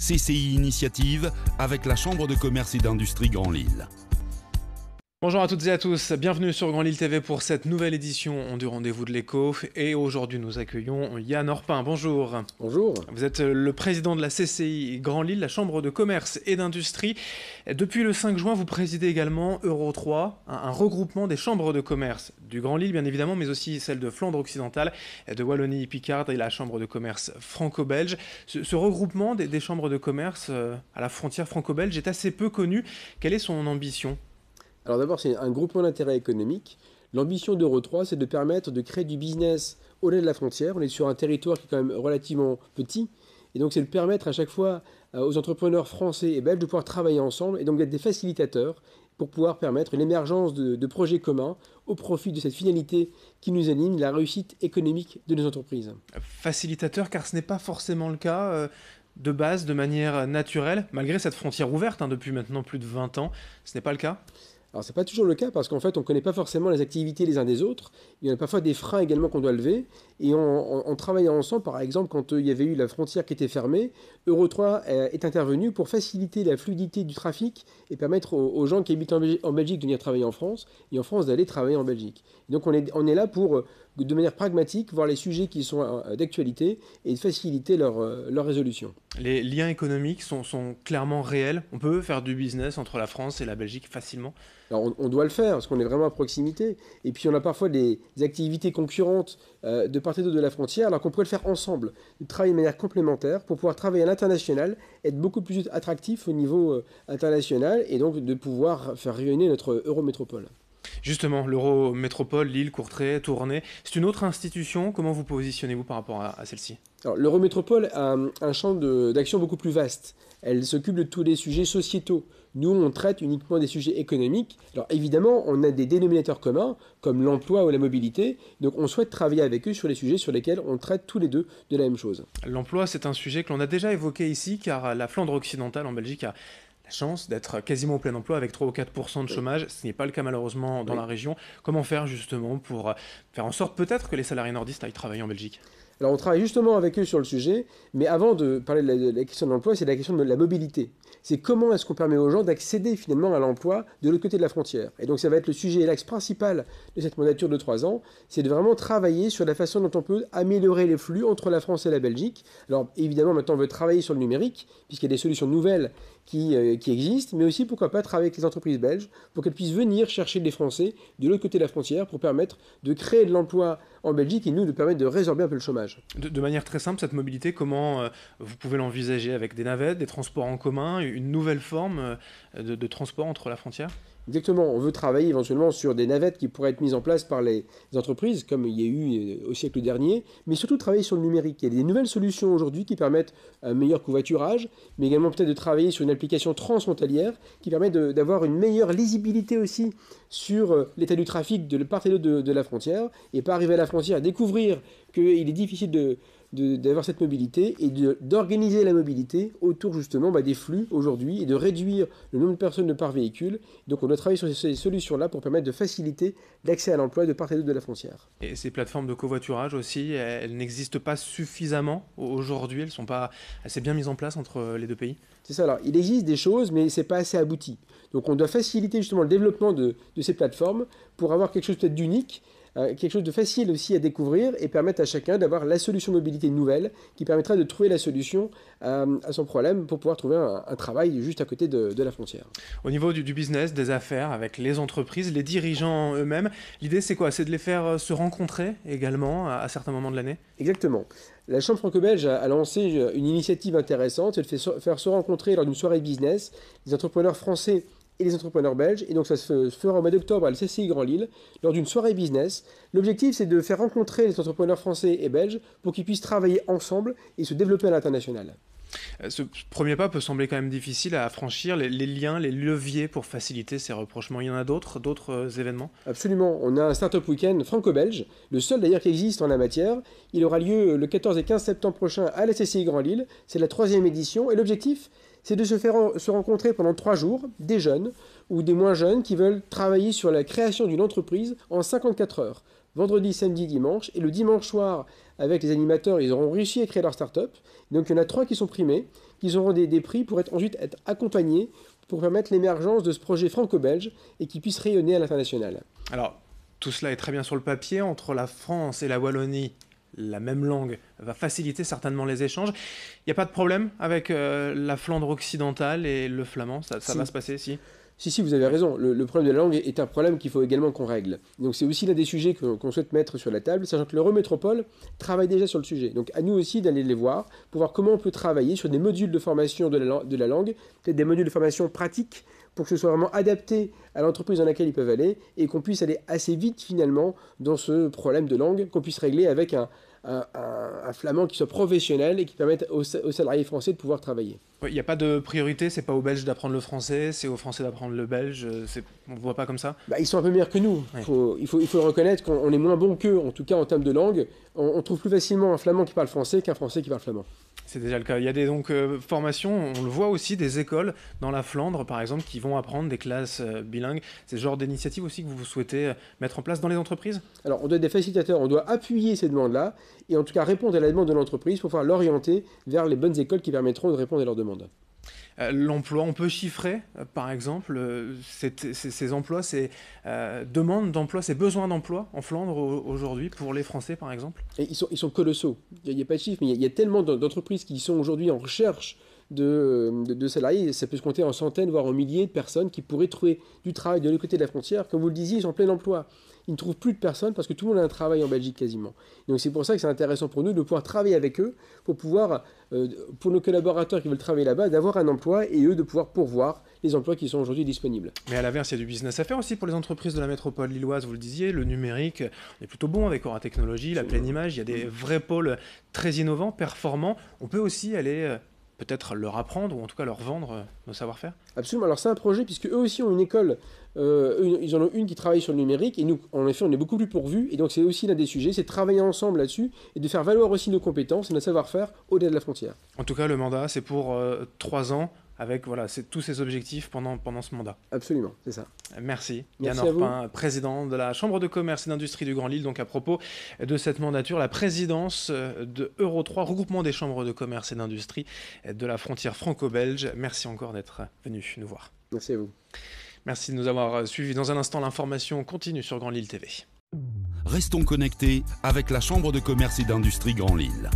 CCI Initiative avec la Chambre de commerce et d'industrie Grand Lille. Bonjour à toutes et à tous, bienvenue sur Grand Lille TV pour cette nouvelle édition du Rendez-vous de l'écho. Et aujourd'hui, nous accueillons Yann Orpin. Bonjour. Bonjour. Vous êtes euh, le président de la CCI Grand Lille, la Chambre de commerce et d'industrie. Depuis le 5 juin, vous présidez également Euro 3, un, regroupement des chambres de commerce du Grand Lille, bien évidemment, mais aussi celle de Flandre occidentale, euh, de wallonie picard et la Chambre de commerce franco-belge. Ce, regroupement des chambres de commerce euh, à la frontière franco-belge est assez peu connu. Quelle est son ambition alors d'abord, c'est un groupement d'intérêt économique. L'ambition d'Euro 3, c'est de permettre de créer du business au-delà de la frontière. On est sur un territoire qui est quand même relativement petit. Et donc, c'est de permettre à chaque fois euh, aux entrepreneurs français et belges de pouvoir travailler ensemble et donc d'être des facilitateurs pour pouvoir permettre l'émergence de, de, projets communs au profit de cette finalité qui nous anime, la réussite économique de nos entreprises. Facilitateur, car ce n'est pas forcément le cas. Euh, de base, de manière naturelle, malgré cette frontière ouverte hein, depuis maintenant plus de 20 ans. Ce n'est pas le cas alors c'est pas toujours le cas parce qu'en fait on ne connaît pas forcément les activités les uns des autres. Il y en a parfois des freins également qu'on doit lever. Et en, travaillant ensemble, par exemple quand euh, il y avait eu la frontière qui était fermée, Euro 3 euh, est intervenu pour faciliter la fluidité du trafic et permettre aux, gens qui habitent en, Belgique de venir travailler en France et en France d'aller travailler en Belgique. donc on est, on est là pour euh, de manière pragmatique voir les sujets qui sont d'actualité et de faciliter leur, leur résolution. Les liens économiques sont, sont clairement réels. On peut faire du business entre la France et la Belgique facilement. Alors on, doit le faire parce qu'on est vraiment à proximité. Et puis on a parfois des, activités concurrentes euh, de part et d'autre de la frontière, alors qu'on pourrait le faire ensemble, travailler de manière complémentaire pour pouvoir travailler à l'international, être beaucoup plus attractif au niveau euh, international et donc de pouvoir faire rayonner notre Eurométropole. Justement, l'Eurométropole, Lille, Courtrai, Tournai, c'est une autre institution. Comment vous positionnez-vous par rapport à, celle-ci L'Eurométropole a un, un champ d'action beaucoup plus vaste. Elle s'occupe de tous les sujets sociétaux. Nous, on traite uniquement des sujets économiques. Alors évidemment, on a des dénominateurs communs, comme l'emploi ou la mobilité. Donc on souhaite travailler avec eux sur les sujets sur lesquels on traite tous les deux de la même chose. L'emploi, c'est un sujet que l'on a déjà évoqué ici, car la Flandre occidentale en Belgique a chance d'être quasiment au plein emploi avec 3 ou 4 de chômage. Ce n'est pas le cas malheureusement dans la région. Comment faire justement pour euh, faire en sorte peut-être que les salariés nordistes aillent travailler en Belgique alors on travaille justement avec eux sur le sujet, mais avant de parler de la, question de l'emploi, c'est la question de la mobilité. C'est comment est-ce qu'on permet aux gens d'accéder finalement à l'emploi de l'autre côté de la frontière. Et donc ça va être le sujet et l'axe principal de cette mandature de 3 ans, c'est de vraiment travailler sur la façon dont on peut améliorer les flux entre la France et la Belgique. Alors évidemment maintenant on veut travailler sur le numérique, puisqu'il y a des solutions nouvelles euh, qui, existent, mais aussi pourquoi pas travailler avec les entreprises belges pour qu'elles puissent venir chercher des Français de l'autre côté de la frontière pour permettre de créer de l'emploi en Belgique et nous de permettre de résorber un peu le chômage. De, manière très simple, cette mobilité, comment euh, vous pouvez l'envisager avec des navettes, des transports en commun, une nouvelle forme euh, de, transport entre la frontière Exactement, on veut travailler éventuellement sur des navettes qui pourraient être mises en place par les entreprises, comme il y a eu euh, au siècle dernier, mais surtout travailler sur le numérique. Il y a des nouvelles solutions aujourd'hui qui permettent un meilleur covoiturage, mais également peut-être de travailler sur une application transfrontalière qui permet d'avoir une meilleure lisibilité aussi sur euh, l'état du trafic de part et d'autre de, de, la frontière, et pas arriver à la frontière à découvrir qu'il est difficile de, d'avoir cette mobilité et d'organiser la mobilité autour justement bah, des flux aujourd'hui et de réduire le nombre de personnes par véhicule. Donc on doit travailler sur ces solutions-là pour permettre de faciliter l'accès à l'emploi de part et d'autre de la frontière. Et ces plateformes de covoiturage aussi, elles n'existent pas suffisamment aujourd'hui, elles ne sont pas assez bien mises en place entre les deux pays C'est ça, alors il existe des choses mais ce n'est pas assez abouti. Donc on doit faciliter justement le développement de, de ces plateformes pour avoir quelque chose peut-être d'unique euh, quelque chose de facile aussi à découvrir et permettre à chacun d'avoir la solution mobilité nouvelle qui permettra de trouver la solution euh, à son problème pour pouvoir trouver un, travail juste à côté de, la frontière. Au niveau du, business, des affaires, avec les entreprises, les dirigeants eux-mêmes, l'idée c'est quoi C'est de les faire euh, se rencontrer également à, certains moments de l'année Exactement. La Chambre franco-belge a lancé une initiative intéressante, c'est de faire se rencontrer lors d'une soirée business les entrepreneurs français et les entrepreneurs belges. Et donc ça se fera au mois d'octobre à la CCI Grand Lille, lors d'une soirée business. L'objectif, c'est de faire rencontrer les entrepreneurs français et belges pour qu'ils puissent travailler ensemble et se développer à l'international. Euh, ce premier pas peut sembler quand même difficile à franchir. Les, liens, les leviers pour faciliter ces rapprochements, il y en a d'autres, d'autres euh, événements Absolument. On a un Startup Weekend franco-belge, le seul d'ailleurs qui existe en la matière. Il aura lieu le 14 et 15 septembre prochain à la CCI Grand Lille. C'est la troisième édition et l'objectif, c'est de se faire se rencontrer pendant trois jours des jeunes ou des moins jeunes qui veulent travailler sur la création d'une entreprise en 54 heures, vendredi, samedi, dimanche. Et le dimanche soir, avec les animateurs, ils auront réussi à créer leur start-up. Donc il y en a trois qui sont primés, qui auront des, prix pour ensuite être accompagnés pour permettre l'émergence de ce projet franco-belge et qui puisse rayonner à l'international. Alors, tout cela est très bien sur le papier. Entre la France et la Wallonie, la même langue va faciliter certainement les échanges. Il n'y a pas de problème avec euh, la Flandre occidentale et le flamand, ça, va se passer si si, si, vous avez raison. Le, problème de la langue est un problème qu'il faut également qu'on règle. Donc, c'est aussi l'un des sujets qu'on souhaite mettre sur la table, sachant que Métropole travaille déjà sur le sujet. Donc, à nous aussi d'aller les voir pour voir comment on peut travailler sur des modules de formation de la, de la langue, peut-être des modules de formation pratiques pour que ce soit vraiment adapté à l'entreprise dans laquelle ils peuvent aller et qu'on puisse aller assez vite finalement dans ce problème de langue, qu'on puisse régler avec un, flamand qui soit professionnel et qui permette aux, salariés français de pouvoir travailler. Il n'y a pas de priorité, c'est pas aux Belges d'apprendre le français, c'est aux Français d'apprendre le belge, euh, on ne voit pas comme ça bah, Ils sont un peu meilleurs que nous, il, faut, il faut reconnaître qu'on est moins bon qu'eux, en tout cas en termes de langue. on trouve plus facilement un flamand qui parle français qu'un français qui parle flamand. C'est déjà le cas. Il y a des donc, euh, formations, on le voit aussi, des écoles dans la Flandre, par exemple, qui vont apprendre des classes euh, bilingues. C'est ce genre d'initiative aussi que vous souhaitez euh, mettre en place dans les entreprises Alors, on doit être des facilitateurs, on doit appuyer ces demandes-là, et en tout cas répondre à la demande de l'entreprise pour pouvoir l'orienter vers les bonnes écoles qui permettront de répondre à leurs demandes. Euh, l'emploi, on peut chiffrer, euh, par exemple, euh, ces, emplois, ces demandes d'emploi, ces besoins d'emploi en Flandre aujourd'hui pour les Français, par exemple et ils, sont, colossaux. Il n'y a, pas de chiffre, mais il y a tellement d'entreprises qui sont aujourd'hui en recherche euh, de, salariés. ça peut se compter en centaines, voire en milliers de personnes qui pourraient trouver du travail de l'autre côté de la frontière. Comme vous le disiez, ils sont en plein emploi. Ils ne trouvent plus de personnes parce que tout le monde a un travail en Belgique quasiment. donc c'est pour ça que c'est intéressant pour nous de pouvoir travailler avec eux, pour pouvoir, euh, pour nos collaborateurs qui veulent travailler là-bas, d'avoir un emploi et eux de pouvoir pourvoir les emplois qui sont aujourd'hui disponibles. Mais à l'inverse, il y a du business à faire aussi pour les entreprises de la métropole lilloise, vous le disiez, le numérique, on est plutôt bon avec Aura technologies, la pleine image, il y a des vrais pôles très innovants, performants. On peut aussi aller euh, peut-être leur apprendre ou en tout cas leur vendre euh, nos savoir-faire Absolument. Alors c'est un projet puisque eux aussi ont une école, euh, ils en ont une qui travaille sur le numérique et nous, en effet, on est beaucoup plus pourvus. Et donc c'est aussi l'un des sujets, c'est de travailler ensemble là-dessus et de faire valoir aussi nos compétences et nos savoir-faire au-delà de la frontière. En tout cas, le mandat, c'est pour euh, trois ans avec voilà, tous ses objectifs pendant, pendant ce mandat. Absolument, c'est ça. Merci. Yann Orpin, président de la Chambre de commerce et d'industrie du Grand Lille, donc à propos de cette mandature, la présidence de Euro 3, regroupement des chambres de commerce et d'industrie de la frontière franco-belge. Merci encore d'être venu nous voir. Merci à vous. Merci de nous avoir suivis. Dans un instant, l'information continue sur Grand Lille TV. Restons connectés avec la Chambre de commerce et d'industrie Grand Lille.